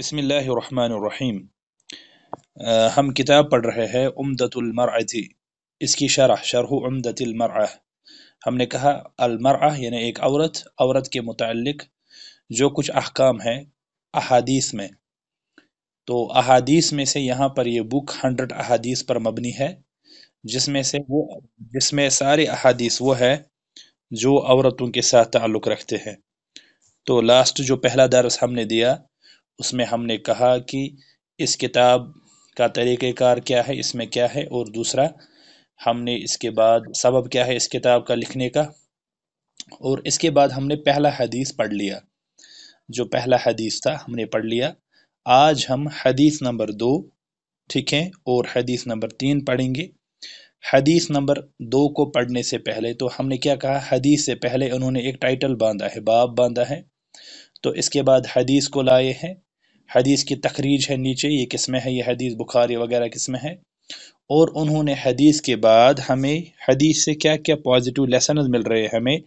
बसमीम हम किताब पढ़ रहे हैं थी इसकी शरह शरह उमदतमर हमने कहा अलमर यानी एक औरत औरत के मुतलक जो कुछ अहकाम है अहादीस में तो अहादीस में से यहाँ पर यह बुक हंड्रेड अहादीस पर मबनी है जिसमें से वो जिसमें सारे अहादीस वो है जो औरतों के साथ ताल्लुक़ रखते हैं तो लास्ट जो पहला दर्स हमने दिया उसमें हमने कहा कि इस किताब का तरीक़ार क्या है इसमें क्या है और दूसरा हमने इसके बाद सबब क्या है इस किताब का लिखने का और इसके बाद हमने पहला हदीस पढ़ लिया जो पहला हदीस था हमने पढ़ लिया आज हम हदीस नंबर दो ठीक है और हदीस नंबर तीन पढ़ेंगे हदीस नंबर दो को पढ़ने से पहले तो हमने क्या कहा हदीस से पहले उन्होंने एक टाइटल बांधा है बाब बांधा है तो इसके बाद हदीस को लाए हैं हदीस की तखरीज है नीचे ये किस में है ये हदीस बुखारी वगैरह में है और उन्होंने हदीस के बाद हमें हदीस से क्या क्या पॉजिटिव लेसन मिल रहे हैं हमें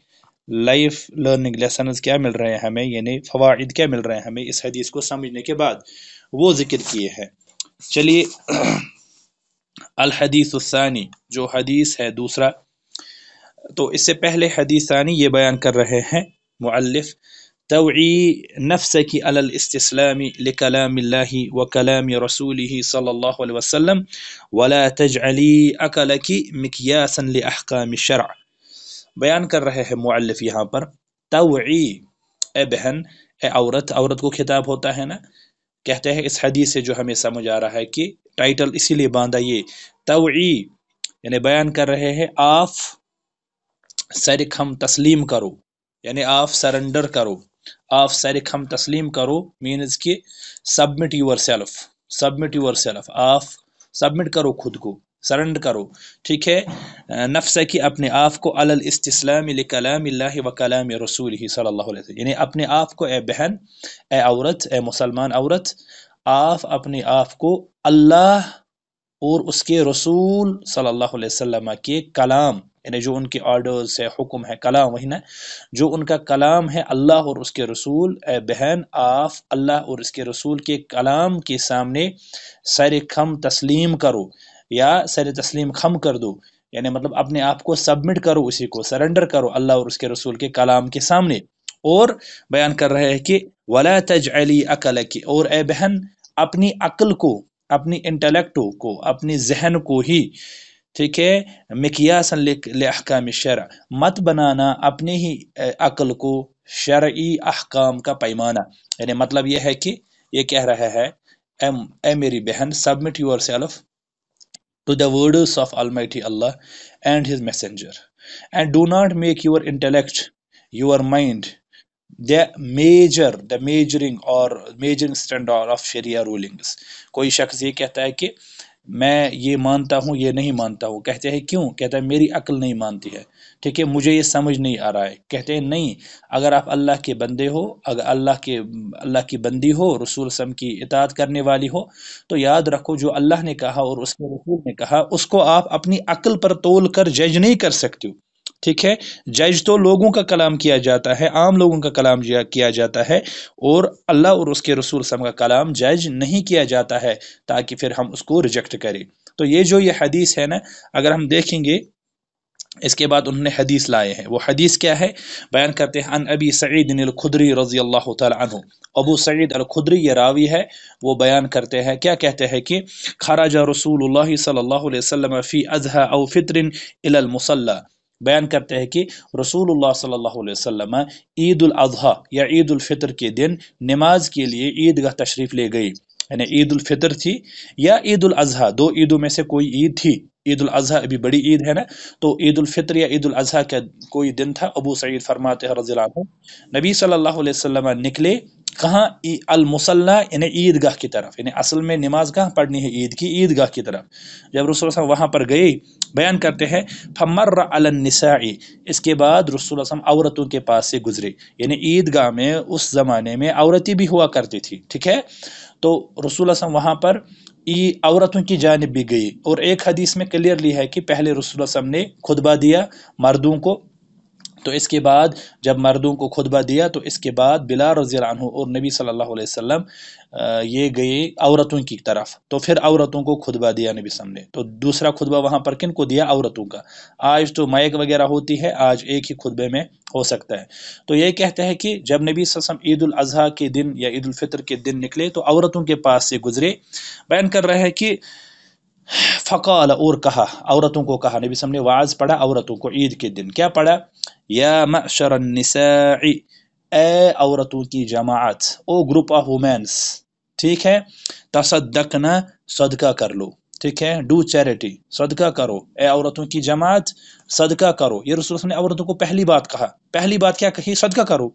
लाइफ लर्निंग लेसन क्या मिल रहे हैं हमें यानी फ़वाद क्या मिल रहे हैं हमें इस हदीस को समझने के बाद वो ज़िक्र किए हैं चलिए हदीसानी जो हदीस है दूसरा तो इससे पहले हदीसानी ये बयान कर रहे हैं मुअल्फ़ توعي نفسك على الاستسلام لكلام الله وكلام رسوله صلى الله عليه وسلم ولا تجعلي أكلك مكياسا لأحكام الشرع बयान कर रहे हैं मुअल्लिफ यहाँ पर तवई ए बहन ए औरत औरत को खिताब होता है ना कहते हैं इस हदीस से जो हमें समझ आ रहा है कि टाइटल इसीलिए बांधा ये तवई यानी बयान कर रहे हैं आप सरिक हम तस्लीम करो यानी आप सरेंडर करो ऑफ सर खम तस्लीम करो मीन्स कि submit yourself submit yourself of submit करो खुद को सरेंड करो ठीक है नफ्स की अपने आप को अल इस्तलाम कलाम व कलाम रसूल ही सल्लल्लाहु यानी अपने आप को ए बहन ए औरत ए मुसलमान औरत आप अपने आप को अल्लाह और उसके रसूल सल्लल्लाहु अलैहि के कलाम यानी जो उनकी ऑर्डर्स है हुक्म है कलाम वही ना जो उनका कलाम है अल्लाह और उसके रसूल ए बहन आफ अल्लाह और उसके रसूल के कलाम के सामने सर खम तस्लीम करो या सर तस्लीम खम कर दो यानी मतलब अपने आप को सबमिट करो उसी को सरेंडर करो अल्लाह और उसके रसूल के कलाम के सामने और बयान कर रहे हैं कि वला तज अली अकल की और ए बहन अपनी अकल को अपनी इंटेलेक्टो को अपनी जहन को ही ठीक है मकियासन लहकाम शर मत बनाना अपने ही अकल को शर्य अहकाम का पैमाना यानी मतलब यह है कि ये कह रहा है एम ए मेरी बहन submit yourself to the words of almighty Allah and his messenger and do not make your intellect your mind the major the measuring और मेजरिंग स्टैंडर्ड ऑफ शरिया रूलिंग्स कोई शख्स ये कहता है कि मैं ये मानता हूँ ये नहीं मानता हूँ कहते हैं क्यों कहता है मेरी अक्ल नहीं मानती है ठीक है मुझे ये समझ नहीं आ रहा है कहते हैं नहीं अगर आप अल्लाह के बंदे हो अगर अल्लाह के अल्लाह की बंदी हो रसूल सम की इतात करने वाली हो तो याद रखो जो अल्लाह ने कहा और उसके रसूल ने कहा उसको आप अपनी अक्ल पर तोल कर जज नहीं कर सकते हो ठीक है जज तो लोगों का कलाम किया जाता है आम लोगों का कलाम किया जाता है और अल्लाह और उसके रसूल सम का कलाम जज नहीं किया जाता है ताकि फिर हम उसको रिजेक्ट करें तो ये जो ये हदीस है ना अगर हम देखेंगे इसके बाद उन्होंने हदीस लाए हैं वो हदीस क्या है बयान करते हैं अन अबी सईद खुदरी रजी अल्लाह तु अबू सईद अल खुदरी ये रावी है वो बयान करते हैं क्या कहते हैं कि खराजा रसूल सल्ला वसम फ़ी अजहा अव फ़ितरन बयान करते हैं कि रसूलुल्लाह सल्लल्लाहु वसल्लम ईद उल अजहा या ईद उल फितर के दिन नमाज के लिए ईदगाह तशरीफ़ ले गई यानी ईद उल फितर थी या ईद उल अजहा दो ईदों में से कोई ईद थी ईद अजहा अभी बड़ी ईद है ना तो ईद फितर या ईद अजहा का कोई दिन था अबू सईद फरमाते हैं नबी सल्लल्लाहु अलैहि वसल्लम निकले कहाँ अलमसल्ला यानी ईदगाह की तरफ यानी असल में नमाज कहाँ पढ़नी है ईद की ईदगाह की तरफ जब रसूल वहाँ पर गए बयान करते हैं फमर अलनसाई इसके बाद रसूल औरतों के पास से गुजरे यानी ईदगाह में उस ज़माने में औरतें भी हुआ करती थी ठीक है तो रसूल वहाँ पर ई औरतों की जानब भी गई और एक हदीस में क्लियरली है कि पहले रसूल ने खुतबा दिया मर्दों को तो इसके बाद जब मर्दों को खुतबा दिया तो इसके बाद बिला रज़ी और नबी सल्लल्लाहु अलैहि वसल्लम ये गए औरतों की तरफ तो फिर औरतों को खुतबा दिया नबी सम ने तो दूसरा खुतबा वहाँ पर किन को दिया औरतों का आज तो मैक वगैरह होती है आज एक ही खुतबे में हो सकता है तो ये कहते हैं कि जब नबी वसम ईद अजी के दिन या ईदालफ़ितर के दिन निकले तो औरतों के पास से गुजरे बयान कर रहे हैं कि फ़काल और कहा औरतों को कहा नबी सामने वाज पढ़ा औरतों को ईद के दिन क्या पढ़ा या मशरनिसाई ए औरतों की जमात ओ ग्रुप ऑफ वुमेन्स ठीक है न सदका कर लो ठीक है डू चैरिटी सदका करो ए औरतों की जमात सदका करो ये रसूल ने औरतों को पहली बात कहा पहली बात क्या कही सदका करो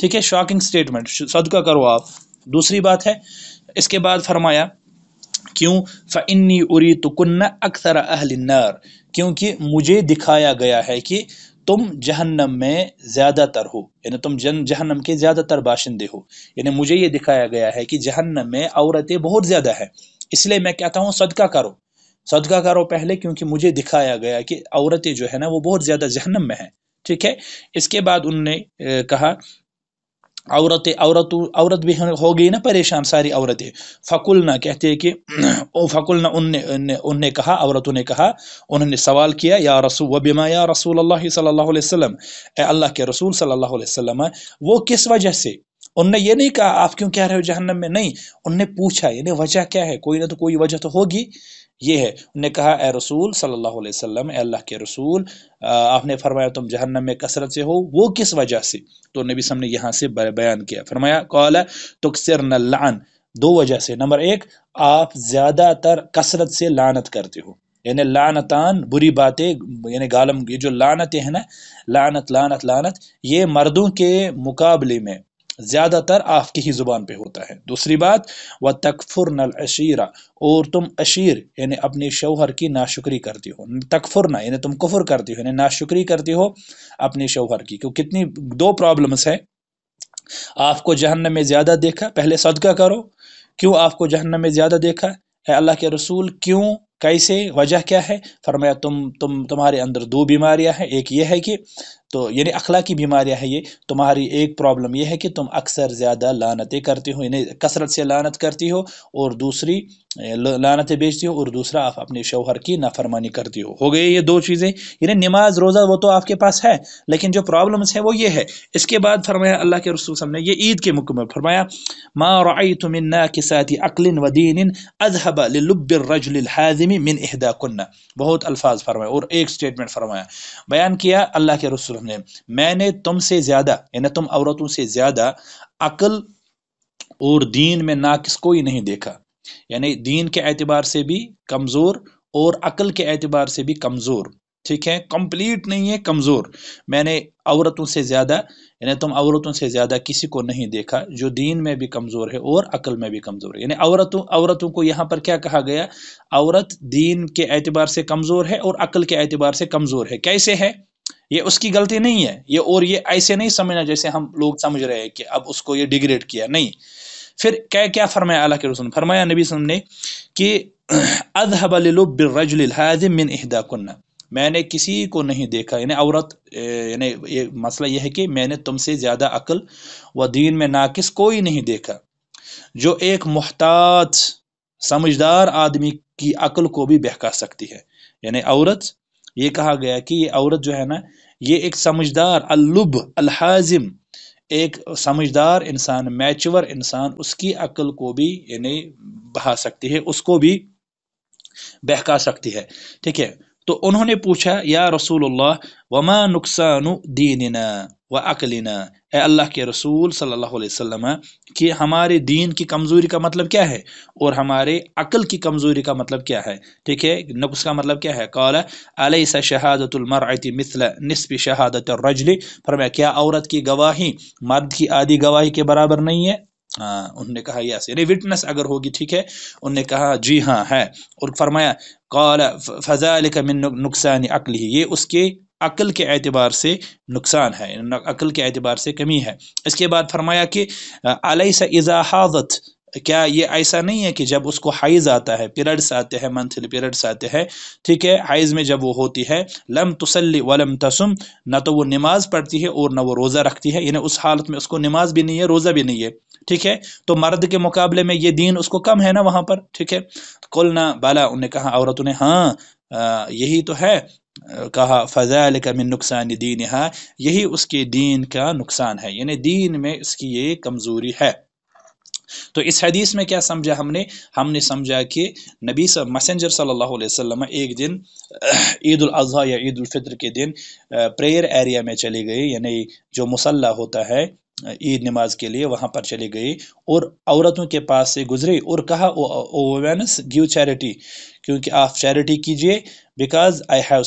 ठीक है शॉकिंग स्टेटमेंट सदका करो आप दूसरी बात है इसके बाद फरमाया क्यों फ़िन्नी उरी तो कन्ना अक्सर नार क्योंकि मुझे दिखाया गया है कि तुम जहन्नम में ज़्यादातर हो यानी तुम जन जहन्नम के ज़्यादातर बाशिंदे हो यानी मुझे ये दिखाया गया है कि जहन्नम में औरतें बहुत ज़्यादा हैं इसलिए मैं कहता हूँ सदका करो सदका करो पहले क्योंकि मुझे दिखाया गया कि औरतें जो है ना वो बहुत ज़्यादा जहन्नम में हैं ठीक है इसके बाद उनने कहा औरत औरत औरत भी हो गई ना परेशान सारी औरतें फ़कुलना कहते हैं कि फ़कुलना उनने उनने कहा औरतों ने कहा उन्होंने सवाल किया या रसूल व बिमा या रसूल अल्लाह सल्लल्लाहु अलैहि वसल्लम अल्लाह के रसूल सल्लल्लाहु अलैहि वसल्लम वो किस वजह से उनने ये नहीं कहा आप क्यों कह रहे हो जहन्नम में नहीं उनने पूछा यानी वजह क्या है कोई ना तो कोई वजह तो होगी ये है उन्होंने कहा ए रसूल सल्लल्लाहु अलैहि वसल्लम अल्लाह के रसूल आपने फरमाया तुम जहन्नम में कसरत से हो वो किस वजह से तो नबी सब ने यहाँ से बयान किया फरमाया कौल तुकसर नल्लान दो वजह से नंबर एक आप ज़्यादातर कसरत से लानत करते हो यानी लानतान बुरी बातें यानी गालम ये जो लानतें हैं ना लानत लानत लानत ये मर्दों के मुकाबले में ज़्यादातर आपकी ही ज़ुबान पे होता है दूसरी बात व तकफुर नल अशीरा और तुम अशीर यानी अपने शौहर की नाशुक्री करती हो तकफुरना यानी तुम कुफर करती हो यानी नाशुक्री करती हो अपने शौहर की क्योंकि कितनी दो प्रॉब्लम्स हैं आपको जहन्न में ज़्यादा देखा पहले सदका करो क्यों आपको जहन्न में ज़्यादा देखा है अल्लाह के रसूल क्यों कैसे वजह क्या है फरमाया तुम तुम तुम्हारे अंदर दो बीमारियां हैं एक ये है कि तो यानी अखला की बीमारियां हैं ये तुम्हारी एक प्रॉब्लम ये है कि तुम अक्सर ज़्यादा लानतें करती हो यानी कसरत से लानत करती हो और दूसरी लानतें बेचती हो और दूसरा आप अपने शौहर की नाफरमानी करती हो हो गए ये दो चीज़ें यानी नमाज रोज़ा वो तो आपके पास है लेकिन जो प्रॉब्लम्स हैं वो ये है इसके बाद फरमाया अल्लाह के रसूल सामने ये ईद के मुकम्मल फरमाया माँ आई तुम्ना के साथ ही अकलिन वदीन अजहबा लुब्बिर रजल हाजिम मुस्लिम मिन अहदा कन्ना बहुत अल्फाज फरमाए और एक स्टेटमेंट फरमाया बयान किया अल्लाह के रसूल ने मैंने तुमसे ज़्यादा यानी तुम औरतों से ज़्यादा अकल और दीन में को ही नहीं देखा यानी दीन के एतबार से भी कमज़ोर और अकल के एतबार से भी कमज़ोर ठीक है कंप्लीट नहीं है कमज़ोर मैंने औरतों से ज़्यादा यानी तुम औरतों से ज़्यादा किसी को नहीं देखा जो दीन में भी कमज़ोर है और अकल में भी कमज़ोर है यानी औरतों औरतों को यहाँ पर क्या कहा गया औरत दीन के एतबार से कमज़ोर है और अकल के एतबार से कमज़ोर है कैसे है ये उसकी गलती नहीं है ये और ये ऐसे नहीं समझना जैसे हम लोग समझ रहे हैं कि अब उसको ये डिग्रेड किया नहीं फिर क्या क्या फरमाया अला के रसूल फरमाया नबी ने कि अदहबल बिरजल हाजिम मिन इहदा कुन्ना मैंने किसी को नहीं देखा यानी औरत यानी ये मसला यह है कि मैंने तुमसे ज़्यादा अकल व दीन में नाकिस कोई नहीं देखा जो एक मोहताज समझदार आदमी की अकल को भी बहका सकती है यानी औरत ये कहा गया कि ये औरत जो है ना ये एक समझदार अल्लुब अलहाजिम एक समझदार इंसान मैचवर इंसान उसकी अकल को भी यानी बहा सकती है उसको भी बहका सकती है ठीक है तो उन्होंने पूछा या रसूल वमा नुकसान दीनना व अकलना अल्लाह के रसूल सल्लल्लाहु अलैहि वसल्लम कि हमारे दीन की कमज़ोरी का मतलब क्या है और हमारे अकल की कमज़ोरी का मतलब क्या है ठीक है नुक्स का मतलब क्या है कौल अलैसा शहादतमरती मिसल नस्ब शहादत रजल फरमाया क्या औरत की गवाही मर्द की आदि गवाही के बराबर नहीं है उन्होंने कहा यस यानी विटनेस अगर होगी ठीक है उन्होंने कहा जी हाँ है और फरमाया कौल फजाल का मिन नुकसान अकल ही ये उसके अकल के एतबार से नुकसान है अकल के एतबार से कमी है इसके बाद फरमाया कि अलैसा इजाहाजत क्या ये ऐसा नहीं है कि जब उसको हाइज आता है पीरियड्स आते हैं मंथली पीरियड्स आते हैं ठीक है हाइज में जब वो होती है लम तसली वलम तसम ना तो वो नमाज पढ़ती है और ना वो रोज़ा रखती है यानी उस हालत में उसको नमाज भी नहीं है रोज़ा भी नहीं है ठीक है तो मर्द के मुकाबले में ये दीन उसको कम है ना वहां पर ठीक है कुल ना बाला उन्हें कहा औरत ने हाँ यही तो है कहा फ़जाल का मिन नुकसान दीन है यही उसके दीन का नुकसान है यानी दीन में इसकी ये कमज़ोरी है तो इस हदीस में क्या समझा हमने हमने समझा कि नबी सब मैसेंजर सल्लल्लाहु अलैहि वसल्लम एक दिन ईद अज़हा या ईद फितर के दिन प्रेयर एरिया में चले गए यानी जो मुसल्ला होता है ईद नमाज के लिए वहाँ पर चले गए और औरतों के पास से गुजरे और कहा ओवेनस गिव चैरिटी क्योंकि आप चैरिटी कीजिए because I have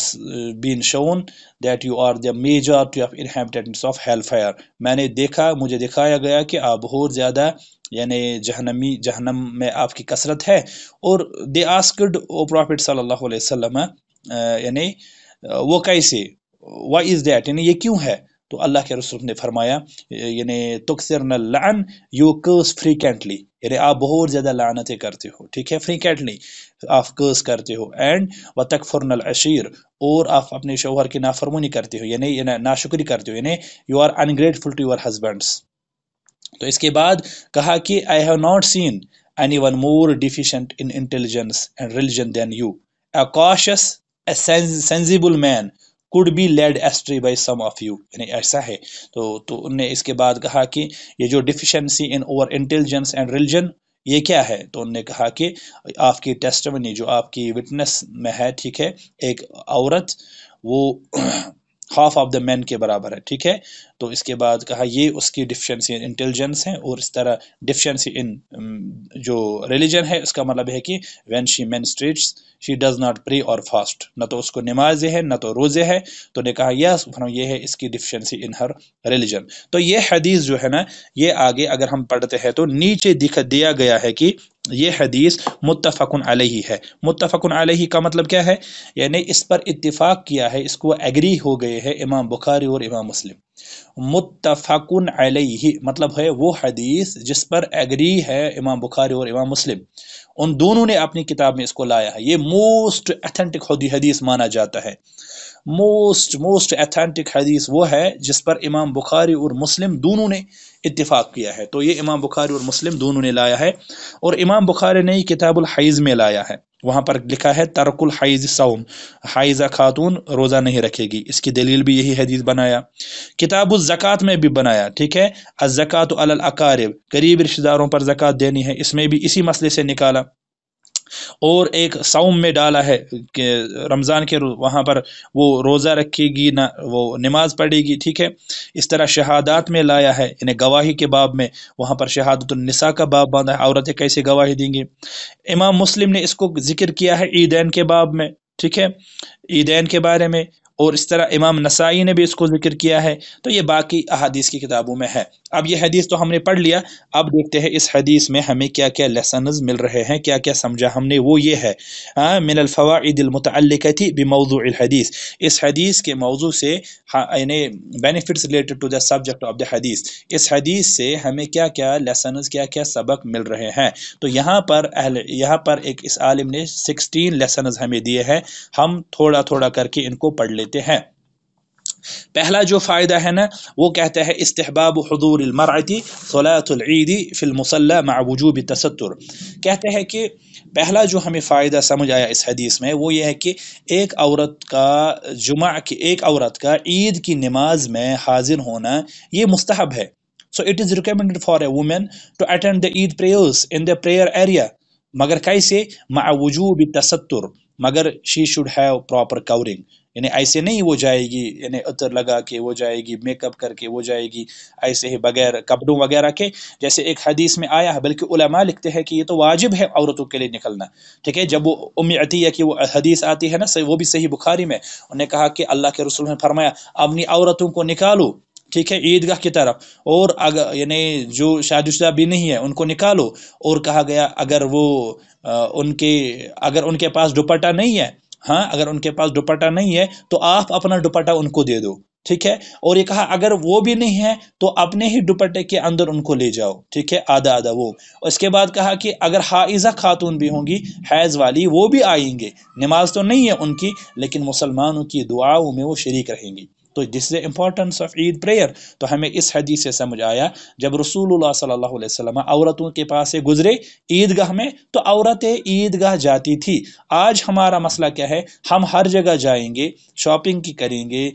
been shown that you are the majority of inhabitants of hell fire मैंने देखा मुझे दिखाया गया कि आप बहुत ज़्यादा यानी जहनमी जहनम में आपकी कसरत है और दे आस्कड ओ प्रॉफिट सल्लल्लाहु अलैहि वसल्लम uh, यानी uh, वो कैसे वाई इज़ दैट यानी ये क्यों है तो अल्लाह के रसूल ने फरमाया यानी तुकसर लान यू कर्स फ्रीकेंटली यानी आप बहुत ज़्यादा लानतें करते हो ठीक है फ्रीकेंटली आप कर्स करते हो एंड व तकफुरनल अशीर और आप अपने शोहर की नाफरमोनी करते हो यानी नाशुक्री करते हो यानी you are ungrateful to your husbands तो इसके बाद कहा कि I have not seen anyone more deficient in intelligence and religion than you a cautious sensible man could be led astray by some of you यानी ऐसा है तो तो उनने इसके बाद कहा कि ये जो deficiency in over intelligence and religion ये क्या है तो उनने कहा कि आपकी टेस्टमनी जो आपकी विटनेस में है ठीक है एक औरत वो हाफ ऑफ द मैन के बराबर है ठीक है तो इसके बाद कहा ये उसकी डिफिशेंसी इंटेलिजेंस है और इस तरह डिफिशेंसी इन um, जो रिलीजन है उसका मतलब है कि when she menstruates she does not pray और फास्ट न तो उसको नमाज है न तो रोज़े है तो ने कहा यस ये है इसकी डिफिशेंसी इन हर रिलीजन तो ये हदीस जो है ना ये आगे अगर हम पढ़ते हैं तो नीचे दिख दिया गया है कि ये हदीस मुतफ़न अलही है मुतफ़न अलही का मतलब क्या है यानी इस पर इतफाक़ किया है इसको एग्री हो गए हैं इमाम बुखारी और इमाम मुस्लिम मुतफ़न अलही मतलब है वो हदीस जिस पर एग्री है इमाम बुखारी और इमाम मुस्लिम उन दोनों ने अपनी किताब में इसको लाया है ये मोस्ट अथेंटिक हदीस माना जाता है मोस्ट मोस्ट अथेंटिक हदीस वो है जिस पर इमाम बुखारी और मुस्लिम दोनों ने इतफ़ाक किया है तो ये इमाम बुखारी और मुस्लिम दोनों ने लाया है और इमाम बुखारी ने किताबुल हईज़ में लाया है वहाँ पर लिखा है तरकुल हाइज सौम हईज़ा खातून रोज़ा नहीं रखेगी इसकी दलील भी यही हदीस बनाया किताब ज़क़़त में भी बनाया ठीक है अज़क़़त अल अकारिब रिश्तेदारों पर ज़क़़त देनी है इसमें भी इसी मसले से निकाला और एक साउम में डाला है कि रमज़ान के वहाँ पर वो रोज़ा रखेगी ना वो नमाज पढ़ेगी ठीक है इस तरह शहादात में लाया है इन्हें गवाही के बाब में वहाँ पर शहादतनिसा का बाब बांधा है औरतें कैसे गवाही देंगी इमाम मुस्लिम ने इसको जिक्र किया है ईदैन के बाब में ठीक है ईदैन के बारे में और इस तरह इमाम नसाई ने भी इसको जिक्र किया है तो ये बाकी अहादीस की किताबों में है अब ये हदीस तो हमने पढ़ लिया अब देखते हैं इस हदीस में हमें क्या क्या लेसन मिल रहे हैं क्या क्या समझा हमने वो ये है हाँ, मिन अलफ़वादिलमतलकती हदीस इस हदीस के मौजू से यानी benefits related to the subject of the हदीस इस हदीस से हमें क्या क्या लेसन क्या क्या सबक मिल रहे हैं तो यहाँ पर अहल यहाँ पर एक इस आलिम ने सिक्सटीन लेसन हमें दिए हैं हम थोड़ा थोड़ा करके इनको पढ़ लेते हैं पहला जो फ़ायदा है ना वो कहते हैं इस्तहबाब हजूरमरती सलातदी फ़िलमसल्ला मवजूब तसतुर कहते हैं कि पहला जो हमें फ़ायदा समझ आया इस हदीस में वो ये है कि एक औरत का जुमा की एक औरत का ईद की नमाज में हाजिर होना ये मुस्तहब है so it is recommended for a women to attend the Eid prayers in the prayer area मगर कैसे मावजूब तस्तुर मगर she should have proper covering यानी ऐसे नहीं वो जाएगी यानी अतर लगा के वो जाएगी मेकअप करके वो जाएगी ऐसे ही बगैर कपड़ों वगैरह के जैसे एक हदीस में आया है बल्कि उलमा लिखते हैं कि ये तो वाजिब है औरतों के लिए निकलना ठीक है जब वो उम अतिया की वो हदीस आती है ना वो भी सही बुखारी में उन्हें कहा कि अल्लाह के रसूल ने फरमाया अपनी औरतों को निकालो ठीक है ईदगाह की तरफ और अगर यानी जो शादीशुदा भी नहीं है उनको निकालो और कहा गया अगर वो आ, उनके अगर उनके पास दुपट्टा नहीं है हाँ अगर उनके पास दुपट्टा नहीं है तो आप अपना दुपट्टा उनको दे दो ठीक है और ये कहा अगर वो भी नहीं है तो अपने ही दुपट्टे के अंदर उनको ले जाओ ठीक है आधा आधा वो उसके बाद कहा कि अगर हाइज़ा खातून भी होंगी हैज़ वाली वो भी आएंगे नमाज तो नहीं है उनकी लेकिन मुसलमानों की दुआओं में वो शरीक रहेंगी तो this the importance of Eid prayer तो हमें इस हदीस से समझ आया जब रसूलुल्लाह सल्लल्लाहु अलैहि वसल्लम औरतों के पास से गुजरे ईदगाह में तो औरतें ईदगाह जाती थी आज हमारा मसला क्या है हम हर जगह जाएंगे शॉपिंग की करेंगे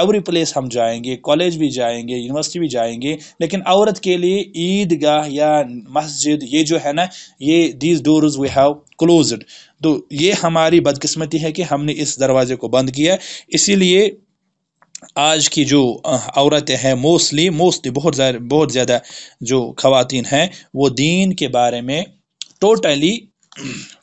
एवरी प्लेस हम जाएंगे कॉलेज भी जाएंगे यूनिवर्सिटी भी जाएंगे लेकिन औरत के लिए ईदगाह या मस्जिद ये जो है ना ये these doors we have close तो ये हमारी बदकिस्मती है कि हमने इस दरवाज़े को बंद किया इसीलिए आज की जो औरतें हैं मोस्टली मोस्टली बहुत बहुत ज़्यादा जो खातन हैं वो दीन के बारे में टोटली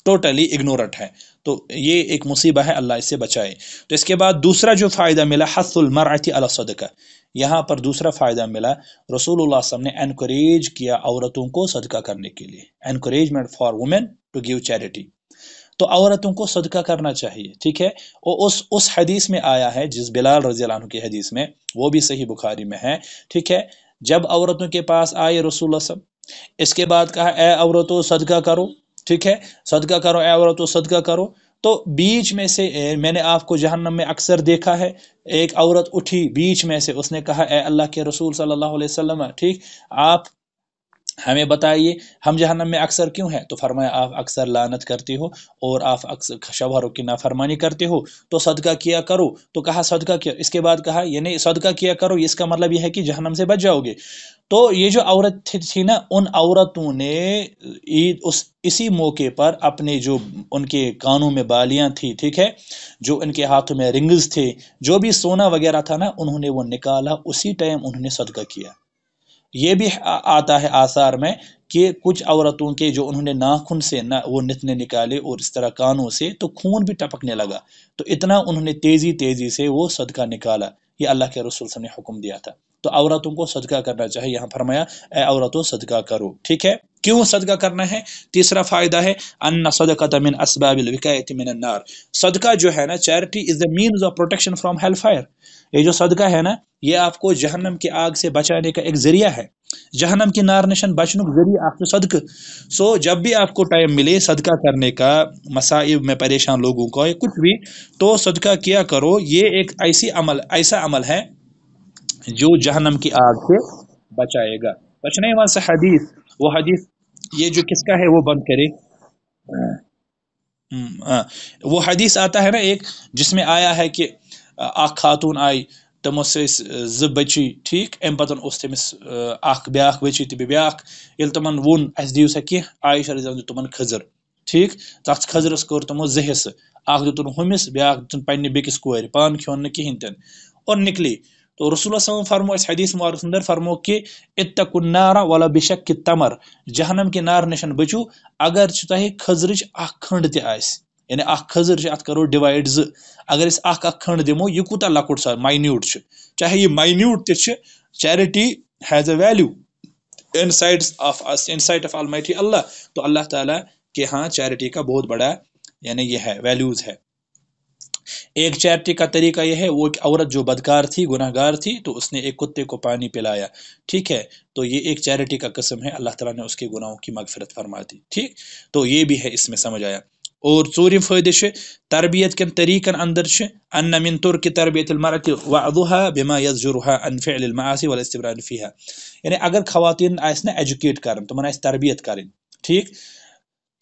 टोटली इग्नोरेंट है तो ये एक मुसीबा है अल्लाह इससे बचाए तो इसके बाद दूसरा जो फ़ायदा मिला हसलमरती सदका यहाँ पर दूसरा फ़ायदा मिला रसूल ने इनक्रेज किया औरतों को सदका करने के लिए encouragement for women to give charity तो औरतों को सदका करना चाहिए ठीक है और उस उस हदीस में आया है जिस बिलाल रजी की हदीस में वो भी सही बुखारी में है ठीक है जब औरतों के पास आए रसूल सब इसके बाद कहा ए औरतों सदका करो ठीक है सदका करो ए औरतों सदका करो तो बीच में से ए, मैंने आपको जहन्नम में अक्सर देखा है एक औरत उठी बीच में से उसने कहा ए अल्लाह के रसूल सल्लल्लाहु अलैहि वसल्लम ठीक आप हमें बताइए हम जहनम में अक्सर क्यों हैं तो फरमाया आप अक्सर लानत करते हो और आप अक्सर शवहरों की नाफरमानी करते हो तो सदका किया करो तो कहा सदका किया इसके बाद कहा यानी सदका किया करो इसका मतलब यह है कि जहनम से बच जाओगे तो ये जो औरत थी, थी ना उन औरतों ने ईद उस इसी मौके पर अपने जो उनके कानों में बालियां थी ठीक है जो उनके हाथों में रिंग्स थे जो भी सोना वगैरह था ना उन्होंने वो निकाला उसी टाइम उन्होंने सदका किया ये भी आता है आसार में कि कुछ औरतों के जो उन्होंने नाखून से ना वो नितने निकाले और इस तरह कानों से तो खून भी टपकने लगा तो इतना उन्होंने तेज़ी तेज़ी से वो सदका निकाला ये अल्लाह के रसूल ने हुक्म दिया था तो औरतों को सदका करना चाहिए यहाँ फरमाया औरतों सदका करो ठीक है क्यों सदका करना है तीसरा फ़ायदा है अन्ना सदका तमिन नार सदका जो है ना charity is the mean of protection from hell fire ये जो सदका है ना ये आपको जहन्नम की आग से बचाने का एक ज़रिया है जहनम की नार निशन बचने का जरिया आपको सदक सो जब भी आपको टाइम मिले सदका करने का मसाइब में परेशान लोगों को या कुछ भी तो सदका किया करो ये एक ऐसी अमल ऐसा अमल है जो जहनम की आग से बचाएगा बचने वाला हदीस वो हदीस ये जो किसका है वो बंद करे हम्म, हाँ। वो हदीस आता है ना एक जिसमें आया है कि अख खातून आई तमो ज बची ठीक अम पन तमस अख ब्याख बची तो ब्याख ये तम वोन अस सा कह आयश तुम खजर ठीक तथ खजरस कर् तमो जि हिस्स दुन हमिस ब्या दितुन पे बिकिस कोर पान खिन कहें और निकली तो रसुल्लम फरमो इस हदीस मुबारक अंदर फरमो कि इतकुन्नारा वाला बेशक कि तमर जहनम के नार नशन बचू अगर तह खजर त यानी तानि खजर अत करो डिवाइड ज अगर अख दमो यह कूत लकुट सा माइन्यूट चाहे यह minute charity has a value in sights of in sight of almighty Allah तो अल्लाह ताला के हाँ चैरिटी का बहुत बड़ा यानी यह है वैल्यूज़ है एक चैरिटी का तरीका यह है वो एक औरत जो बदकार थी गुनाहगार थी तो उसने एक कुत्ते को पानी पिलाया ठीक है तो ये एक चैरिटी का कस्म है अल्लाह ताला ने उसके गुनाहों की मगफरत फरमा दी ठीक तो ये भी है इसमें समझ आया और चूरी फायदे से तरबियत के तरीकन अंदर अन्न मिन तुर की तरबियत मरत वाहा बिमा यजुरहा अनफ़िलमासी है यानी अगर खातन आस ना एजुकेट कर तो आज तरबियत करें ठीक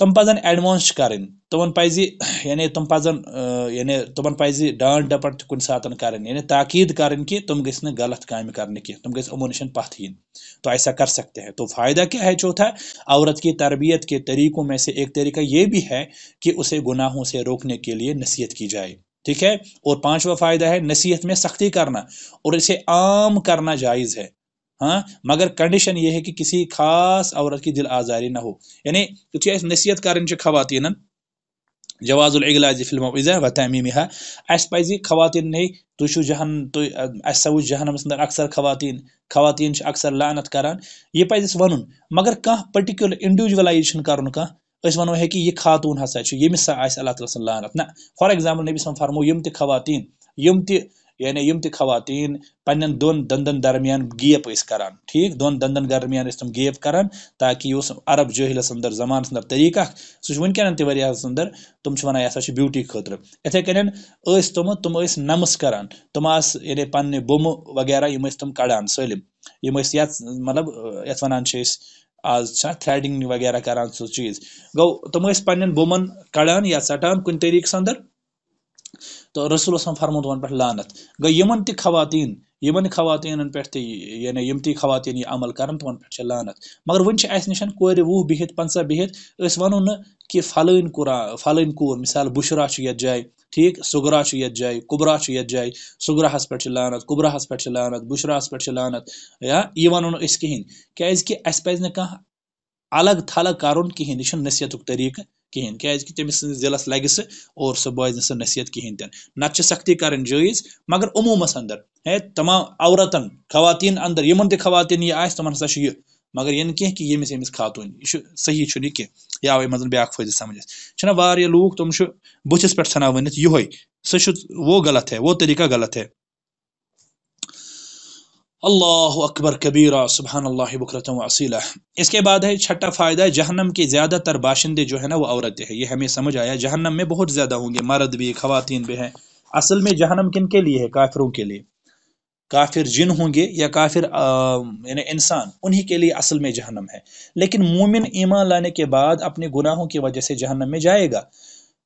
تِم پزن ایڈمانش کرٕنۍ تِمن پزِ یعنی تِم پزن یعنی تِمن پزِ ڈانٹ ڈپٹ تہِ کُنہِ ساتہٕ کرٕنۍ یعنی تاکید کرٕنۍ کہِ تِم گٔژھۍ نہٕ غلط کامہِ کرنہِ کینٛہہ تِم گٔژھۍ یِمو نِش پتھ یِن تو ایسا कर सकते हैं तो फायदा क्या है चौथा औरत की तरबियत के तरीकों में से एक तरीका ये भी है कि उसे गुनाहों से रोकने के लिए नसीहत की जाए ठीक है और पांचवा फायदा है नसीहत में सख्ती करना और इसे आम करना जायज़ है हाँ मगर कंडीशन ये है कि किसी खास औरत की दिल आज़ारी ना हो यानी कुछ नसीहत करें खवातीन जवाज़ुलगलाज फिल्म व तमी तमीमिहा अस पजि खवातीन तुम जहन तु अव सवज जहनमस अंदर अक्सर खवातीन खवातीन अक्सर लानत करान यह पजस वन मगर कह पर्टिकुलर इंडिविजुअलाइज कर वो है कि यह खातून हसा यमस अल्लाह तला लानत ना फॉर एग्जाम्पल नबी फरमो यम तवातीन यम त یعنی یِم تہِ خواتیٖن پنٛنٮ۪ن دۄن دنٛدن درمیان گیپ ٲسۍ کران ٹھیٖک دۄن دنٛدن درمیان ٲسۍ تِم گیپ کران تاکہِ یہِ اوس عرب جٲہِلَس اندر زمانس اندر طٔریٖقہٕ اکھ سُہ چھُ وٕنکٮ۪ن تہِ ؤریَس اندر تِم چھِ وَنان یہِ ہسا چھُ بیوٗٹی خٲطرٕ یِتھٕے کٔنۍ ٲسۍ تِمہٕ تِم ٲسۍ نَمٕس کران تِم آسہٕ یعنی پننہِ بوٚمہٕ وغیرہ یِم ٲسۍ تِم کڑان سٲلِم یِم ٲسۍ یَتھ مطلب یَتھ وَنان چھِ أسۍ آز چھا تھریڈِنٛگ وغیرہ کران سُہ چیٖز گوٚو تِم ٲسۍ پننٮ۪ن بوٚمن کڑان یا ژٹان کُنہِ طٔریٖقَس اندر तो रसूल वन पे लानत गई यमन तह खवातीन यमन पे तो यानी यम ती खवातीन यह अमल कर तमन पे लानत मगर वन नश कोर वह बिहित पंचा बिहित न कि फलान कुरा फलान कूर मिसाल बुशरा ये जाए ठीक सुगरा ये जाए कुबरा ये जाए सुगरा पे लानत कुबरा पे लानत बुशरा पे लानत या यह वनो कहें क्या कि अस पज अलग थलग कर कहें यह नसीहत तरीक़ کِہیٖنۍ کیٛازِکہِ تٔمۍ سٕنٛدِس دِلَس لَگہِ سُہ اور سُہ بوزِ نہٕ سُہ نصیٖحت کِہیٖنۍ تہِ نہٕ نَتہٕ چھِ سختی کَرٕنۍ جٲیِز مگر عموٗمَس اندر ہے تمام عورتَن خواتیٖن اندر یِمَن تہِ خواتیٖن یہِ آسہِ تِمَن ہَسا چھُ یہِ مگر یہِ نہٕ کینٛہہ کہِ ییٚمِس ییٚمِس خاتوٗن یہِ چھُ صحیح چھُنہٕ یہِ کینٛہہ یہِ آوے منٛز بیٛاکھ فٲیدٕ سَمجھ اَسہِ چھِنہ واریاہ لوٗکھ تِم چھِ بٕتھِس پٮ۪ٹھ ژھٕنان ؤنِتھ یِہوٚے سُہ چھُ وہ غلط ہے وہ طریٖقہ غلط ہے अल्लाह अकबर कबीरा सुबहान अल्लाह बकरत असीला इसके बाद है छठा फ़ायदा जहन्नम के ज़्यादातर बाशिंदे जो है ना वो औरतें हैं ये हमें समझ आया जहन्नम में बहुत ज़्यादा होंगे मर्द भी खातन भी हैं असल में जहन्नम किन के लिए है काफिरों के लिए काफिर जिन होंगे या काफिर यानी इंसान उन्हीं के लिए असल में जहन्नम है लेकिन मोमिन ईमान लाने के बाद अपने गुनाहों की वजह से जहन्नम में जाएगा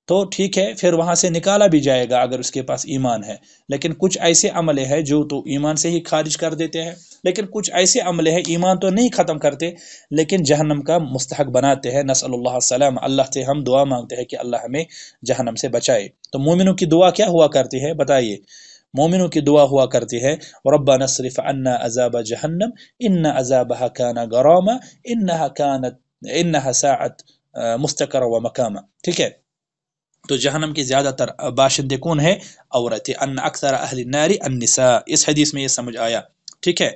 तो ठीक है फिर वहाँ से निकाला भी जाएगा अगर उसके पास ईमान है लेकिन कुछ ऐसे अमले हैं जो तो ईमान से ही खारिज कर देते हैं लेकिन कुछ ऐसे अमले हैं ईमान तो नहीं ख़त्म करते लेकिन जहन्नम का मुस्तक बनाते हैं नसल्लाम अल्लाह से हम दुआ मांगते हैं कि अल्लाह हमें जहनम से बचाए तो मोमिनों की दुआ क्या हुआ करती है बताइए मोमिनों की दुआ हुआ करती है रब्बा नसरफ़ अन्ना अजाब जहन्नम इन अजाब हकाना गरामा इन हकानत इन हसात मुस्तकर व मकामा ठीक है तो जहनम के ज़्यादातर बाशिंदे कौन है औरत अन अक्सर अहल नारी अनिसा इस हदीस में ये समझ आया ठीक है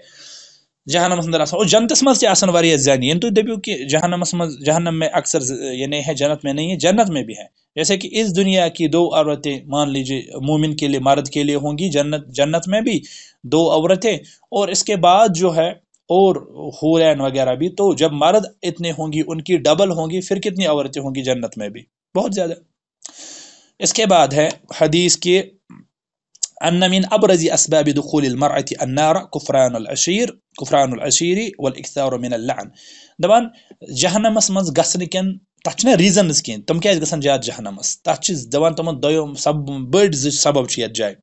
जहनमस अंदर और जनतस मज तह जन ये तुम दपो कि जहनमस मज जहनम में अक्सर ये नहीं है जन्नत में नहीं है जन्नत में भी है जैसे कि इस दुनिया की दो औरतें मान लीजिए मोमिन के लिए मर्द के लिए होंगी जन्नत जन्नत में भी दो औरतें और इसके बाद जो है और हुरैन वगैरह भी तो जब मर्द इतने होंगी उनकी डबल होंगी फिर कितनी औरतें होंगी जन्नत में भी बहुत ज़्यादा اس کے بعد ہے حدیث کے أن من أبرز أسباب دخول المرأة النار كفران العشير كفران العشير والإكثار من اللعن طبعا جهنم اسمز قصني كان تحت ريزن سكين تم كيف گسن جات جهنم اس تحت دوان تم دايو سب برد سبب شيء جاي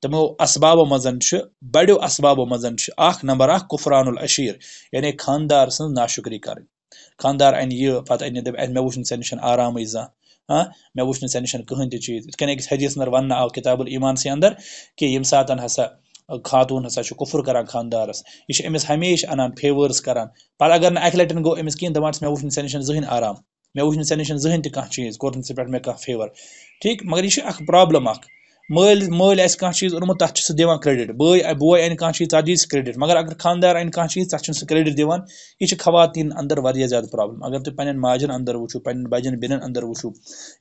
تمو أسباب مزن چھ بدو أسباب مزن چھ آخ نمبر آخ کفران العشير یعنی خاندار سن ناشكري كارن خاندار أن يو فات أن دب أن ما وش نسنشن آرام ایزا مےٚ وٕچھ نہٕ ژےٚ نِش کٕہٕنۍ تہِ چیٖز یِتھ کٔنۍ أکِس حدیٖث نر وَننہٕ آو کِتاب الاِیمانسٕے اندر کہِ ییٚمہِ ساتَن ہسا خاتوٗن ہسا چھُ کُفُر کران خاندارَس یہِ چھُ أمِس ہمیشہِ اَنان فیوٲرٕس کران پَتہٕ اگر نہٕ اَکہِ لَٹہِ گوٚو أمِس کِہیٖنۍ دَپان چھِ مےٚ وٕچھ نہٕ ژےٚ نِش زٕہٕنۍ آرام مےٚ وٕچھ نہٕ ژےٚ نِش زٕہٕنۍ تہِ کانٛہہ چیٖز کوٚر نہٕ ژےٚ پٮ۪ٹھ مےٚ کانٛہہ فیوَر ٹھیٖک مگر یہِ چھُ اکھ پرٛابلِم اکھ مٲلۍ مٲلۍ آسہِ کانٛہہ چیٖز اوٚنمُت تَتھ چھُ سُہ دِوان کرٛیٚڈِٹ بٲے بوے اَنہِ کانٛہہ چیٖز تَتھ دی سُہ کرٛیٚڈِٹ مگر اگر خانٛدار اَنہِ کانٛہہ چیٖز تَتھ چھُنہٕ سُہ کرٛیٚڈِٹ دِوان یہِ چھِ خواتیٖن اَنٛدر واریاہ زیادٕ پرٛابلِم اگر تُہۍ پنٛنٮ۪ن ماجَن اَنٛدر وٕچھِو پنٛنٮ۪ن بَجَن بیٚنٮ۪ن اَنٛدر وٕچھِو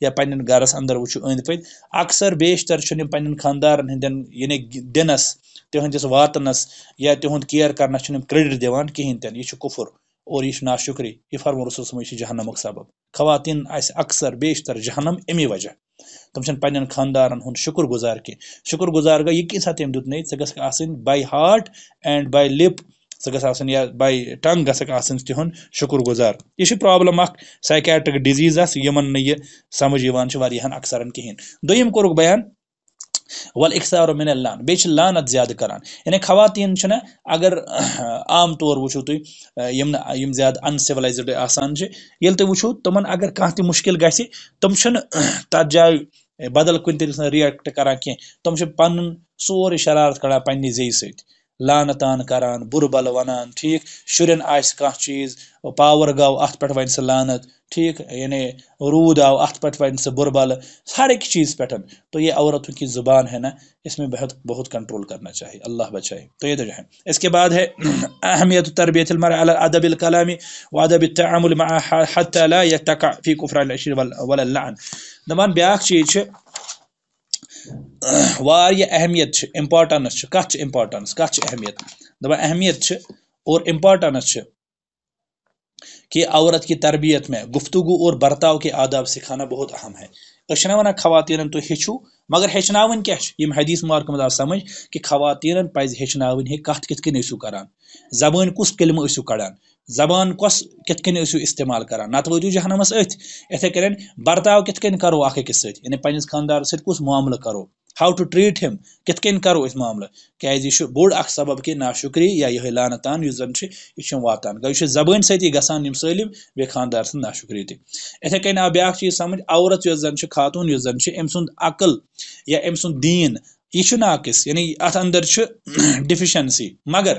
یا پنٛنٮ۪ن گَرَس اَنٛدر وٕچھِو أنٛدۍ پٔتۍ اَکثر بیشتَر چھِنہٕ یِم پنٛنٮ۪ن خانٛدارَن ہِنٛدٮ۪ن یعنی دِنَس تِہٕنٛدِس واتنَس یا تِہُنٛد کِیَر کَرنَس چھِنہٕ یِم کرٛیٚڈِٹ دِوان کِہیٖنۍ تہِ نہٕ یہِ چھُ کُفُر اور یہ ناشکری یہ فرم رسول سمجھ یہِ جہنمُک سبب خواتین اس اکثر بیشتر جہنم امی وجہ تِم چھِنہٕ پنٛنٮ۪ن خاندارَن ہُنٛد شُکُر گُزار کینٛہہ شُکُر گُزار گٔے یہِ کینٛژھا تٔمۍ دیُتنَے ژٕ گژھکھ آسٕنۍ by heart and by lip ژٕ گژھکھ آسٕنۍ یا باے ٹنٛگ گژھکھ آسٕنۍ تہ شُکُر گُزار یہِ چھِ پرٛابلِم اَکھ سایکیٹرِک ڈِزیٖز اَکھ یِمَن نہٕ یہِ سَمٕجھ یِوان چھِ واریاہَن اَکثرَن کِہیٖنۍ دوٚیِم کوٚرُکھ بیان वल इकसार मिन लान बे लानत ज्यादा करान यानी खवातीन अगर आम तौर वो तुम ज्यादा अनसिवलाइज्ड आसान ये तुम वो तुम अगर कह मुश्किल गि तुम तथ जाए बदल कुन रिएक्ट करान कह तुम पन सोरे शरारत कड़ान पे जे सत्य لانہٕ تان کران بُرٕ بَلہٕ وَنان ٹھیٖک شُرٮ۪ن آسہِ کانٛہہ چیٖز پاوَر گوٚو اَتھ پٮ۪ٹھ وَنہِ سُہ لانت ٹھیٖک یعنی روٗد آو اَتھ پٮ۪ٹھ وَنہِ سُہ بُرٕ بَلہٕ ہر أکِس چیٖز پٮ۪ٹھ تو یہ عورتوں کی زبان ہے نا इसमें बेहद बहुत कंट्रोल करना चाहिए अल्लाह बचाए तो ये तो जो है इसके बाद है अहमियत तरबियत अदब कलामी व अदब تعامل مع حتى لا يتقع في كفر العشير واللعن دمان بیاکھ چیٖز چھِ वारियाँ अहमियत इम्पार्टनस कथ इम्पार्टनस कथ अहमियत दपा और इम्पार्टनस कि औरत की तरबियत में गुफ्तु और बर्ताव के आदाब सिखाना बहुत अहम है अशना वन खातन तुम तो हेचू मगर हेचनावन क्या हदीस मार्क मद समझ कि खातन पज हेचनावन है कत कित कन زبان کُس کلمہٕ ٲسِو کڑان زبان کۄس کِتھ کٔنۍ ٲسِو استعمال کران نتہٕ وٲتِو جہنمس أتھۍ یِتھے کٔنۍ برتاو کِتھ کٔنۍ کرو اکھ أکِس سۭتۍ یعنی پنٕنِس خانٛدارس سۭتۍ کُس معاملہٕ کرو ہاو ٹُو ٹرٛیٖٹ ہِم کِتھ کٔنۍ کرو أسۍ معاملہٕ کیازِ یہِ چھُ بوٚڑ اکھ سبب کہِ ناشُکری یا یِہوے لانتان یُس زن چھُ یہِ چھُم واتان گوٚو یہِ چھُ زبٲنۍ سۭتی گژھان یِم سٲلِم بیٚیہِ خانٛدار سٕنٛز ناشُکری تہِ یِتھے کٔنۍ آو بیاکھ چیٖز سمجھ عورت یۄس زن چھِ خاتوٗن یُس زن چھِ أمۍ سُنٛد عقل یا أمۍ سُنٛد دیٖن یہِ چھُ ناقص یعنی اتھ انٛدر چھُ ڈیفِشنسی مگر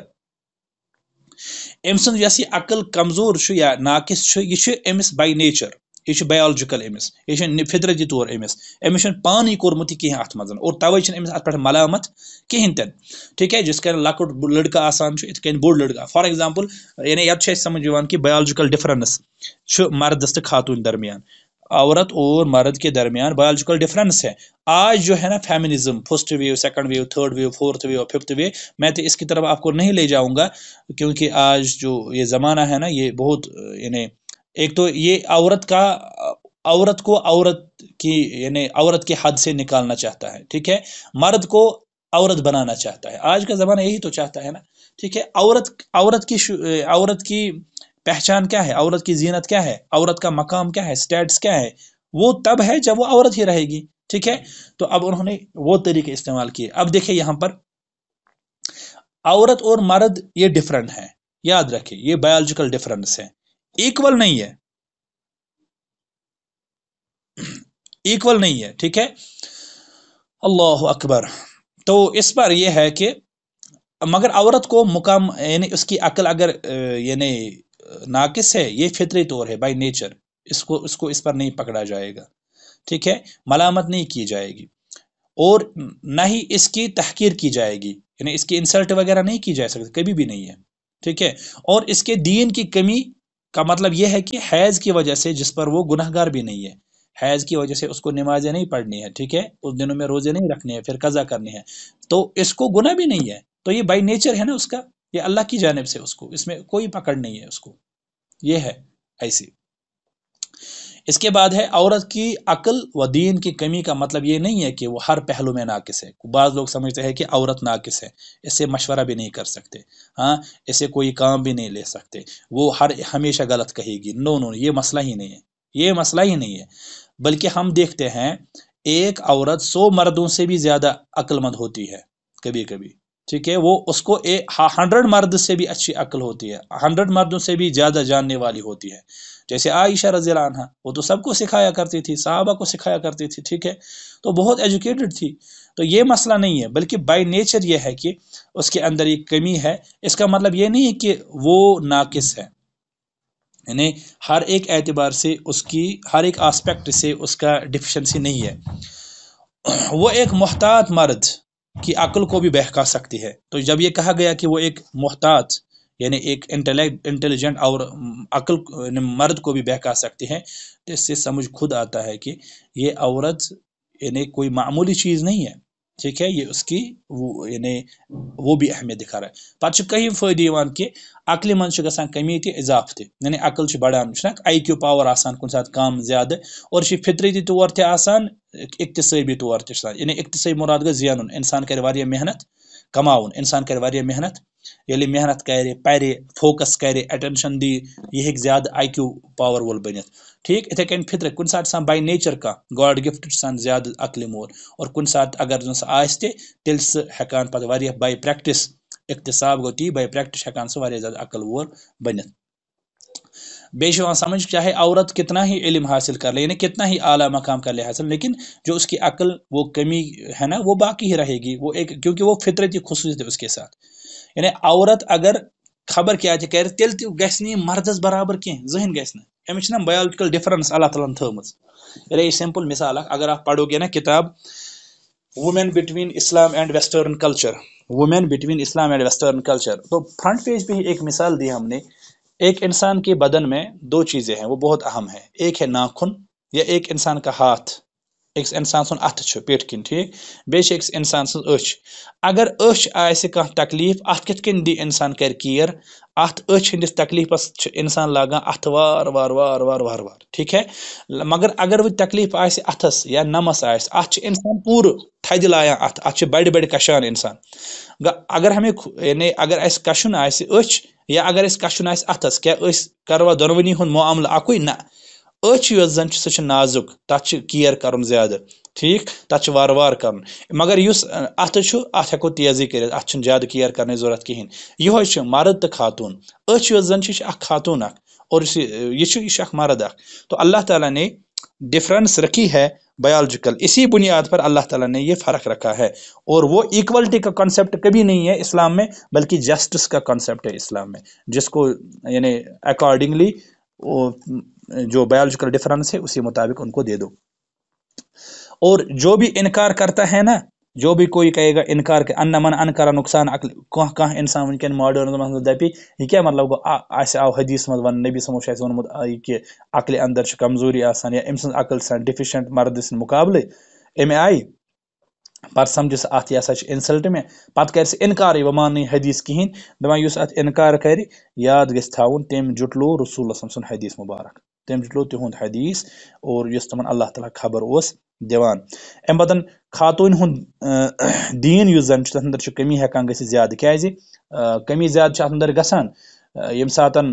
أمۍ سٕنٛز یۄس یہِ عقل کمزور چھُ یا ناقص چھُ یہِ چھُ أمِس باے نیچر یہِ چھُ بَیالجِکَل أمِس یہِ چھُنہٕ فِطرتی طور أمِس أمِس چھُنہٕ پانہٕ یہِ کوٚرمُت یہِ کینٛہہ اَتھ منٛز اور تَوَے چھِنہٕ أمِس اَتھ پٮ۪ٹھ مَلامت کِہیٖنۍ تہِ نہٕ تِکیٛازِ یِتھ کٔنۍ لۄکُٹ لٔڑکہٕ آسان چھُ یِتھ کٔنۍ بوٚڑ لٔڑکہٕ فار ایٚگزامپٕل یعنی یَتھ چھُ اَسہِ سَمٕجھ یِوان کہِ بَیالجِکَل ڈِفرَنٕس چھُ مَردَس تہٕ خاتوٗن درمیان औरत और मर्द के दरमियान बायोलॉजिकल डिफरेंस है आज जो है ना feminism first wave second wave third wave fourth wave और फिफ्थ वेव मैं तो इसकी तरफ आपको नहीं ले जाऊंगा क्योंकि आज जो ये ज़माना है ना ये बहुत यानी एक तो ये औरत का औरत को औरत की यानी औरत के हद से निकालना चाहता है ठीक है मर्द को औरत बनाना चाहता है आज का ज़माना यही तो चाहता है ना ठीक है औरत औरत की औरत की पहचान क्या है औरत की जीनत क्या है औरत का मकाम क्या है स्टेट्स क्या है वो तब है जब वो औरत ही रहेगी ठीक है तो अब उन्होंने वो तरीके इस्तेमाल किए अब देखिए यहाँ पर औरत और मर्द ये डिफरेंट है याद रखिए ये बायोलॉजिकल डिफरेंस है इक्वल नहीं है इक्वल नहीं है ठीक है अल्लाह अकबर तो इस पर यह है कि मगर औरत को मुकाम यानी उसकी अकल अगर यानी नाकिस है ये फितरी तौर है बाई नेचर इसको इसको इस पर नहीं पकड़ा जाएगा ठीक है मलामत नहीं की जाएगी और ना ही इसकी तहकीर की जाएगी यानी इसकी इंसल्ट वगैरह नहीं की जा सकती कभी भी नहीं है ठीक है और इसके दीन की कमी का मतलब यह है कि हैज़ की वजह से जिस पर वो गुनाहगार भी नहीं है हैज़ की वजह से उसको नमाजें नहीं पढ़नी है ठीक है उस दिनों में रोज़े नहीं रखने हैं फिर कज़ा करनी है तो इसको गुना भी नहीं है तो ये बाई नेचर है ना उसका ये अल्लाह की जानब से उसको इसमें कोई पकड़ नहीं है उसको ये है ऐसी इसके बाद है औरत की अकल व दीन की कमी का मतलब ये नहीं है कि वो हर पहलू में नाकिस है बाज़ लोग समझते हैं कि औरत नाकिस है इससे मशवरा भी नहीं कर सकते हाँ इसे कोई काम भी नहीं ले सकते वो हर हमेशा गलत कहेगी नो नो ये मसला ही नहीं है ये मसला ही नहीं है बल्कि हम देखते हैं एक औरत सौ मर्दों से भी ज़्यादा अक्लमंद होती है कभी कभी ठीक है वो उसको ए हंड्रेड मर्द से भी अच्छी अक्ल होती है हंड्रेड मर्दों से भी ज़्यादा जानने वाली होती है जैसे आयशा रजी रजीला वो तो सबको सिखाया करती थी साहबा को सिखाया करती थी ठीक है तो बहुत एजुकेटेड थी तो ये मसला नहीं है बल्कि बाय नेचर ये है कि उसके अंदर ये कमी है इसका मतलब ये नहीं है कि वो नाकिस है यानी हर एक एतबार से उसकी हर एक आस्पेक्ट से उसका डिफिशेंसी नहीं है वो एक मोहतात मर्द कि अक्ल को भी बहका सकती है तो जब ये कहा गया कि वो एक मोहताज यानी एक इंटेलिजेंट और अक्ल मर्द को भी बहका सकती है तो इससे समझ खुद आता है कि ये औरत यानी कोई मामूली चीज़ नहीं है ठीक है ये उसकी वो यानी वो भी अहमियत दिखा रहा है पत कहीं फायदे कि अकल मज कमी तो इजाफ त यानी अकल बढ़ान आई क्यू पावर आसान कुन साथ कम ज्यादा और फितरती तौर तक इकतसबी तौर तक यानी इकतसबी मुराद गई जियान इंसान कर मेहनत کماوُن اِنسان کَرِ واریاہ محنت ییٚلہِ محنت کَرِ پَرِ فوکَس کَرِ اٮ۪ٹٮ۪نشَن دی یہِ ہیٚکہِ زیادٕ آی کیوٗ پاوَروُل بٔنِتھ ٹھیٖک یِتھَے کٔنۍ فِطرٕ کُنہِ ساتہٕ چھِ آسان باے نیچر کانٛہہ گاڈ گِفٹ چھُ آسان زیادٕ عقلہِ مول اور کُنہِ ساتہٕ اگر زَن سُہ آسہِ تہِ تیٚلہِ چھُ سُہ ہٮ۪کان پَتہٕ واریاہ باے پرٛٮ۪کٹِس اِقتِصاب گوٚو تی باے پرٛٮ۪کٹِس ہٮ۪کان سُہ واریاہ زیادٕ عقل وول بٔنِتھ बेशुमा समझ चाहे औरत कितना ही इलम हासिल कर ले यानी कितना ही आला मकाम कर ले हासिल लेकिन जो उसकी अकल वो कमी है ना वो बाकी ही रहेगी वो एक क्योंकि वो फितरती खसूसियत है उसके साथ यानी औरत अगर खबर क्या कर तेल तो मर्दस बराबर कह जहन ना बयोलॉजिकल डिफरेंस अल्लाह ताला थम ये सिंपल मिसाल अगर आप पढ़ोगे ना किताब women between Islam and western culture women between Islam and western culture तो फ्रंट पेज पे ही एक मिसाल दी हमने एक इंसान के बदन में दो चीज़ें हैं वो बहुत अहम है एक है नाखून या एक इंसान का हाथ أکِس اِنسان سُنٛد اَتھٕ چھُ پیٚٹھۍ کِنۍ ٹھیٖک بیٚیہِ چھِ أکِس اِنسان سٕنٛز أچھ اگر أچھ آسہِ کانٛہہ تکلیٖف اَتھ کِتھ کٔنۍ دِ اِنسان کَرِ کِیَر اَتھ أچھ ہٕنٛدِس تکلیٖفَس چھُ اِنسان لاگان اَتھٕ وارٕ وارٕ وارٕ وارٕ وارٕ وارٕ ٹھیٖک ہے مگر اگر وۄنۍ تکلیٖف آسہِ اَتھَس یا نَمَس آسہِ اَتھ چھِ اِنسان پوٗرٕ تھدِ لایان اَتھ اَتھ چھِ بَڑِ بَڑِ کَشان اِنسان اگر ہمیں یعنی اگر اَسہِ کَشُن آسہِ أچھ یا اگر اَسہِ کَشُن آسہِ اَتھَس کیٛاہ أسۍ کَروا دۄنؤنی ہُنٛد معاملہٕ اَکُے نہ أچھ یۄس زن چھِ سۄ چھِ نازُک تتھ چھِ کیر کرُن زیادٕ ٹھیٖک تتھ چھُ وارٕ وارٕ کرُن مگر یُس اتھٕ چھُ اتھ ہٮ۪کو تیزٕے کٔرِتھ اتھ چھُنہٕ زیادٕ کیر کرنٕچ ضروٗرت کہیٖنۍ یِہوے چھُ مرٕد تہٕ خاتوٗن أچھ یۄس زن چھِ یہِ چھِ اکھ خاتوٗن اکھ اور یُس یہِ چھُ یہِ چھُ اکھ مرد اکھ تو اللہ تعالیٰ نے ڈفرینس رکھی ہے बायोलॉजिकल इसी बुनियाद पर अल्लाह ताला ने ये फ़र्क रखा है और वो इक्वलिटी का कॉन्सेप्ट कभी नहीं है इस्लाम में बल्कि जस्टिस का कॉन्सेप्ट है इस्लाम में जिसको यानी अकॉर्डिंगली जो बायोलॉजिकल डिफरेंस है उसी मुताबिक उनको दे दो और जो भी इनकार करता है ना जो भी कोई कहेगा इनकार के अन्न मन अन करा नुकसान अकल कह कह इंसान वनक मॉडर्न मज दपि यह क्या मतलब गो आव हदीस मन वन नबी समो वोनमुत कि अकल अंदर कमजोरी आसान या अम सकल सान डिफिशेंट मर्द सद मुकाबले अमे आई पर् समझ अत यह इंसल्ट मे पत् कर इनकार वह मान हदीस कहें दपान अत इनकार कर याद गि थन तम जुटलो रसूल हदीस मुबारक تٔمۍ رِٹلو تِہُنٛد حدیٖث اور یُس تِمَن اللہ تعالیٰ خبر اوس دِوان اَمہِ پَتَن خاتوٗنہِ ہُنٛد دیٖن یُس زَن چھُ تَتھ اندر چھِ کٔمی ہٮ۪کان گٔژھِتھ زیادٕ کیٛازِ کٔمی زیادٕ چھِ اَتھ اندر گژھان ییٚمہِ ساتَن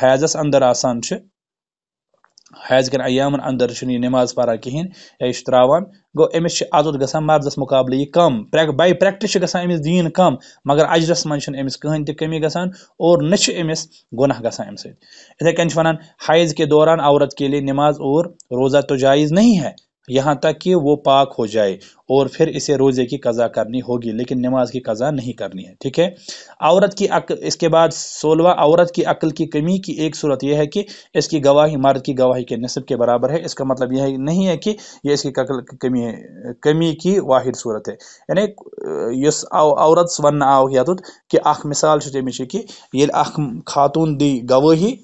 حیضَس اندر آسان چھِ حیض کٮ۪ن ایامَن اَنٛدر چھُنہٕ یہِ نٮ۪ماز پَران کِہیٖنۍ یا یہِ چھُ ترٛاوان گوٚو أمِس چھِ عزت گژھان مَردَس مُقابلہٕ یہِ کَم باے پرٛٮ۪کٹِس چھِ گژھان أمِس دیٖن کَم مگر اَجرَس منٛز چھِنہٕ أمِس کٕہٕنۍ تہِ کٔمی گژھان اور نہ چھِ أمِس گۄناہ گژھان اَمہِ سۭتۍ یِتھَے کٔنۍ چھِ وَنان حیض کے دوران عورت کے لیے نماز اور روزہ تو جایز نہیں ہے यहाँ तक कि वो पाक हो जाए और फिर इसे रोज़े की कज़ा करनी होगी लेकिन नमाज की कज़ा नहीं करनी है ठीक है औरत की अक इसके बाद सोलवा औरत की अक्ल की कमी की एक सूरत यह है कि इसकी गवाही मर्द की गवाही के नस्ब के बराबर है इसका मतलब यह नहीं है कि यह इसकी अकल कमी है कमी की वाहिद सूरत है यानी इस औरत वन आव यतुत तो कि अख मिसाल तमिश कि ये अख खातून दी गवाही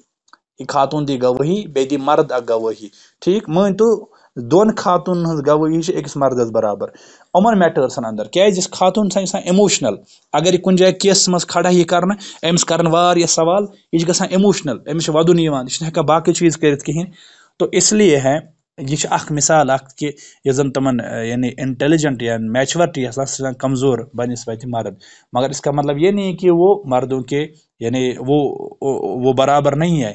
खातून दी गवाही बे दी मर्द अ गवाही ठीक मान तो دۄن خاتوٗنَن ہٕنٛز گوٲیی چھِ أکِس مردَس برابر یِمَن میٹٲرسَن انٛدر کیٛازِ یُس خاتوٗن چھِ آسان اِموشنَل اگر یہِ کُنہِ جایہِ کیسَس منٛز کھڑا یی کَرنہٕ أمِس کَرَن واریاہ سوال یہِ چھِ گژھان اِموشنَل أمِس چھِ وَدُن یِوان یہِ چھِنہٕ ہٮ۪کان باقٕے چیٖز کٔرِتھ کِہیٖنۍ تو اِسلیے ہے یہِ چھِ اَکھ مِثال اَکھ کہِ یۄس زَن تِمَن یعنی اِنٹیلِجَنٹ یا میچورٹی آسان سُہ چھِ آسان کمزور بَنسبَتہِ مرد مگر اِس کا مطلب یہ نہیں کہ وہ مردوں کے یعنی وہ وہ برابر نہیں ہے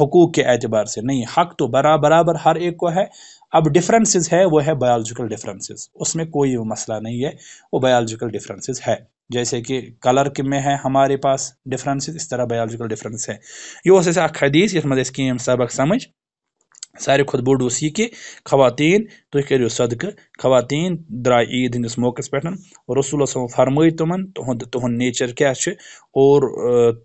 حقوق के اعتबार से नहीं हक तो बरा बराबर हर एक को है अब डिफरेंसेस है वो है बायोलॉजिकल डिफरेंसेस उसमें कोई मसला नहीं है वो बायोलॉजिकल डिफरेंसेस है जैसे कि कलर में है हमारे पास डिफरेंसेस इस तरह बायोलॉजिकल डिफरेंस है ये अख हदीस इसमें इसकी सबक समझ सारे खुद बोर्ड उस कि खातन تُہۍ کٔرِو صدقہٕ خواتیٖن درٛایہِ عیٖد ہِنٛدِس موقعس پٮ۪ٹھ رسول صٲب فرمٲے تِمَن تُہُنٛد تُہُنٛد نیچر کیٛاہ چھُ اور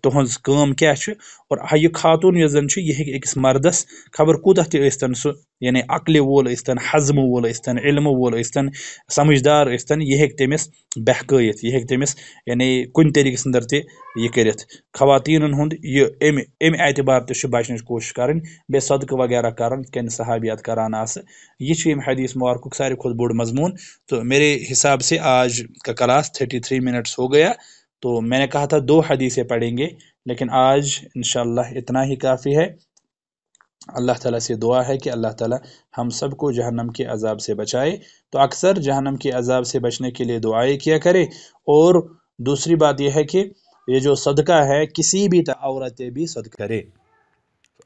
تُہٕنٛز کٲم کیٛاہ چھِ اور یہِ خاتوٗن یۄس زَن چھِ یہِ ہیٚکہِ أکِس مردَس خبر کوٗتاہ تہِ ٲسۍ تَن سُہ یعنی عقلہِ وول ٲسۍتَن حزمہٕ وول ٲسۍتَن علمہٕ وول ٲسۍتَن سَمجھدار ٲسۍتَن یہِ ہیٚکہِ تٔمِس بہکٲیِتھ یہِ ہیٚکہِ تٔمِس یعنی کُنہِ طریٖقَس انٛدر تہِ یہِ کٔرِتھ خواتیٖنَن ہُنٛد یہِ امہِ امہِ اعتبار تہِ چھُ بَچنٕچ کوٗشِش کَرٕنۍ بیٚیہِ صدقہٕ وغیرہ کَرُن یِتھ کٔنۍ صحابیات کَران آسہٕ یہِ چھِ یِم हदीस मुबारक सारे खुद बड़ मजमून तो मेरे हिसाब से आज का क्लास थर्टी थ्री मिनट्स हो गया तो मैंने कहा था दो हदीसें पढ़ेंगे लेकिन आज इन इतना ही काफ़ी है अल्लाह ताला से दुआ है कि अल्लाह ताला हम सबको जहन्नम के अजाब से बचाए तो अक्सर जहनम के अजाब से बचने के लिए दुआएं किया करें और दूसरी बात यह है कि ये जो सदका है किसी भी औरतें भी सद करे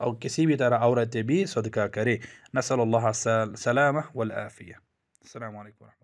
او کسی بھی طرح عورت بھی صدقہ کرے نسل اللہ سلامہ والعافیہ السلام علیکم